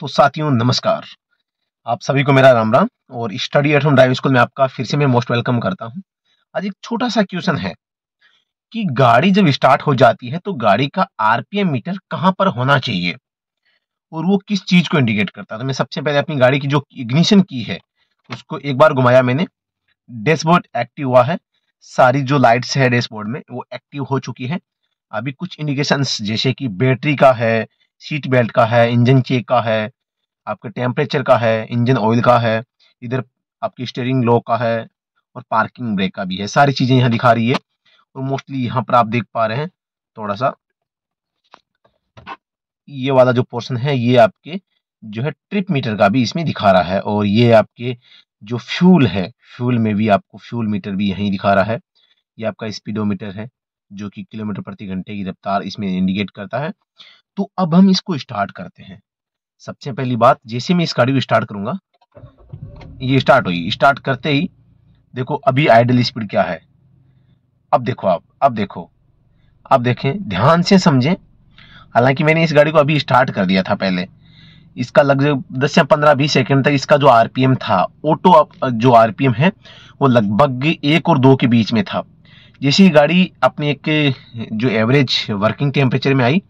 तो साथियों नमस्कार आप सभी को मेरा राम राम और study at home drive school में आपका फिर से मैं मोस्ट वेलकम करता हूं आज एक छोटा सा क्वेश्चन है कि गाड़ी जब स्टार्ट हो जाती है तो गाड़ी का आरपीएम मीटर कहां पर होना चाहिए और वो किस चीज को इंडिकेट करता है तो मैं सबसे पहले अपनी गाड़ी की जो इग्निशन की है उसको एक बार घुमाया मैंने डैशबोर्ड एक्टिव हुआ है सारी जो लाइट्स है डैशबोर्ड में वो एक्टिव हो चुकी है अभी कुछ इंडिकेशंस जैसे कि बैटरी का है सीट बेल्ट का है इंजन चेक का है आपके टेम्परेचर का है इंजन ऑयल का है इधर आपकी स्टेयरिंग लॉक का है और पार्किंग ब्रेक का भी है सारी चीज़ें यहाँ दिखा रही है और मोस्टली यहाँ पर आप देख पा रहे हैं थोड़ा सा ये वाला जो पोर्शन है ये आपके जो है ट्रिप मीटर का भी इसमें दिखा रहा है और ये आपके जो फ्यूल है फ्यूल में भी आपको फ्यूल मीटर भी यहीं दिखा रहा है ये आपका स्पीडोमीटर है जो कि किलोमीटर प्रति घंटे की रफ्तार इसमें इंडिकेट करता है तो अब हम इसको स्टार्ट करते हैं सबसे पहली बात जैसे मैं इस गाड़ी को स्टार्ट करूंगा ये स्टार्ट हुई स्टार्ट करते ही देखो अभी आइडल स्पीड क्या है अब देखो आप अब देखो आप देखें ध्यान से समझें हालांकि मैंने इस गाड़ी को अभी स्टार्ट कर दिया था पहले इसका लगभग दस या पंद्रह बीस सेकंड तक इसका जो आरपीएम था ऑटो जो आरपीएम है वो लगभग एक और दो के बीच में था जैसे ही गाड़ी अपने एक जो एवरेज वर्किंग टेम्परेचर में आई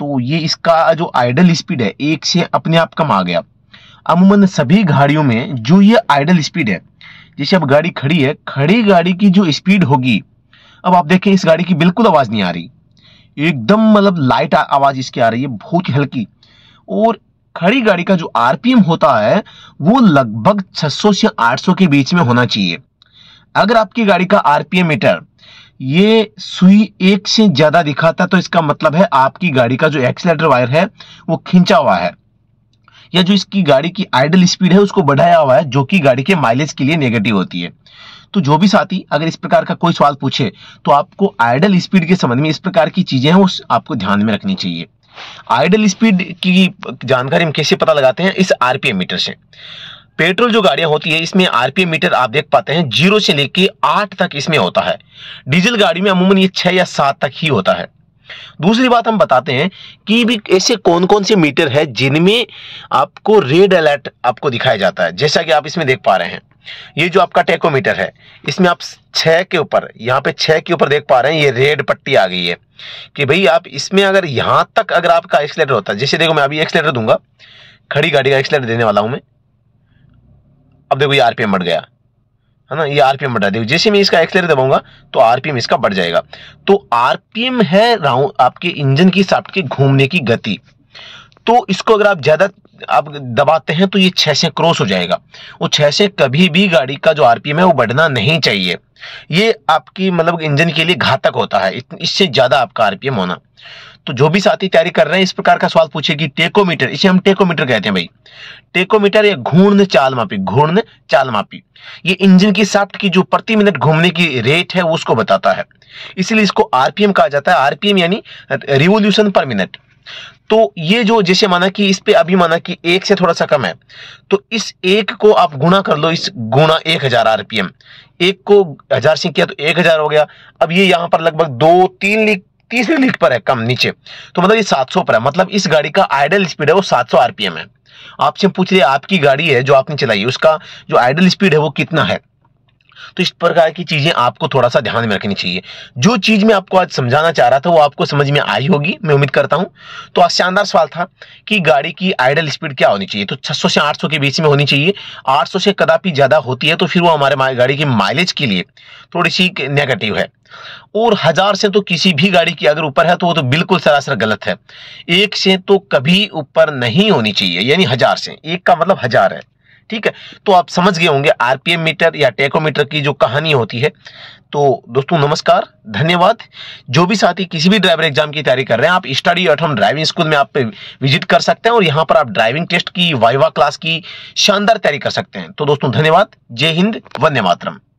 तो ये इसका जो आइडल स्पीड है एक से अपने आप कम आ गया अमूमन सभी गाड़ियों में जो ये आइडल स्पीड है जैसे अब गाड़ी खड़ी है खड़ी गाड़ी की जो स्पीड होगी अब आप देखें इस गाड़ी की बिल्कुल आवाज़ नहीं आ रही एकदम मतलब लाइट आवाज़ इसकी आ रही है बहुत ही हल्की और खड़ी गाड़ी का जो आरपीएम होता है वो लगभग 600 से 800 के बीच में होना चाहिए अगर आपकी गाड़ी का आरपीएम मीटर ये सुई एक से ज़्यादा दिखाता तो इसका मतलब है आपकी गाड़ी का जो एक्सीटर वायर है वो खींचा हुआ है या जो इसकी गाड़ी की आइडल स्पीड है उसको बढ़ाया हुआ है जो कि गाड़ी के माइलेज के लिए नेगेटिव होती है तो जो भी साथी अगर इस प्रकार का कोई सवाल पूछे तो आपको आइडल स्पीड के संबंध में इस प्रकार की चीज़ें हैं उस आपको ध्यान में रखनी चाहिए आइडल स्पीड की जानकारी हम कैसे पता लगाते हैं इस आरपीएम मीटर से पेट्रोल जो गाड़ियां होती है इसमें आरपीएम मीटर आप देख पाते हैं जीरो से लेके आठ तक इसमें होता है डीजल गाड़ी में अमूमन ये छह या सात तक ही होता है दूसरी बात हम बताते हैं कि भी ऐसे कौन कौन से मीटर है जिनमें आपको रेड अलर्ट आपको दिखाया जाता है जैसा कि आप इसमें देख पा रहे हैं ये जो आपका टेकोमीटर है इसमें आप छह के ऊपर यहाँ पे छह के ऊपर देख पा रहे हैं ये रेड पट्टी आ गई है कि भाई आप इसमें अगर यहां तक अगर आपका एक्सलेटर होता है जैसे देखो मैं अभी एक्सलेटर दूंगा खड़ी गाड़ी का एक्सलेटर देने वाला हूँ मैं अब देखो ये आरपीएम बढ़ गया है ना ये आरपीएम बढ़ रहा है देखो जैसे मैं इसका एक्सलेटर दबाऊंगा तो आरपीएम इसका बढ़ जाएगा तो आरपीएम है राउंड आपके इंजन की साफ्ट के घूमने की गति तो इसको अगर आप ज्यादा आप दबाते हैं तो ये छह से क्रॉस हो जाएगा वो छह से कभी भी गाड़ी का जो आरपीएम है वो बढ़ना नहीं चाहिए ये आपकी मतलब इंजन के लिए घातक होता है इससे ज्यादा आपका आरपीएम होना तो जो भी साथी तैयारी कर रहे हैं इस प्रकार का सवाल पूछेगी टेकोमीटर इसे हम टेकोमीटर कहते हैं भाई टेकोमीटर या घूर्ण चाल मापी घूर्ण चाल मापी ये इंजन की साफ्ट की जो प्रति मिनट घूमने की रेट है उसको बताता है इसीलिए इसको आरपीएम कहा जाता है आरपीएम यानी रिवोल्यूशन पर मिनट तो ये जो जैसे माना कि इस पे अभी माना कि एक से थोड़ा सा कम है तो इस एक को आप गुणा कर लो इस गुणा एक हजार आरपीएम एक को हजार से किया तो एक हजार हो गया अब ये यहां पर लगभग दो तीन तीसरे लीड पर है कम नीचे तो मतलब ये 700 पर है मतलब इस गाड़ी का आइडल स्पीड है वो 700 आरपीएम है आपसे पूछ रहे आपकी गाड़ी है जो आपने चलाई उसका जो आइडल स्पीड है वो कितना है तो इस प्रकार की चीजें आपको थोड़ा सा ध्यान में रखनी चाहिए जो चीज मैं आपको आज समझाना चाह रहा था वो आपको समझ में आई होगी मैं उम्मीद करता हूं तो आज शानदार सवाल था कि गाड़ी की आइडल स्पीड क्या होनी चाहिए तो 600 से 800 के बीच में होनी चाहिए 800 से कदापि ज्यादा होती है तो फिर वो हमारे गाड़ी की माइलेज के लिए थोड़ी सी नेगेटिव है और हजार से तो किसी भी गाड़ी की अगर ऊपर है तो वो तो बिल्कुल सरासर गलत है एक से तो कभी ऊपर नहीं होनी चाहिए यानी हजार से एक का मतलब हजार है ठीक है तो आप समझ गए होंगे आरपीएम मीटर या टेकोमीटर की जो कहानी होती है तो दोस्तों नमस्कार धन्यवाद जो भी साथी किसी भी ड्राइवर एग्जाम की तैयारी कर रहे हैं आप study at home driving school में आप विजिट कर सकते हैं और यहाँ पर आप ड्राइविंग टेस्ट की वाइवा क्लास की शानदार तैयारी कर सकते हैं तो दोस्तों धन्यवाद जय हिंद वंदे मातरम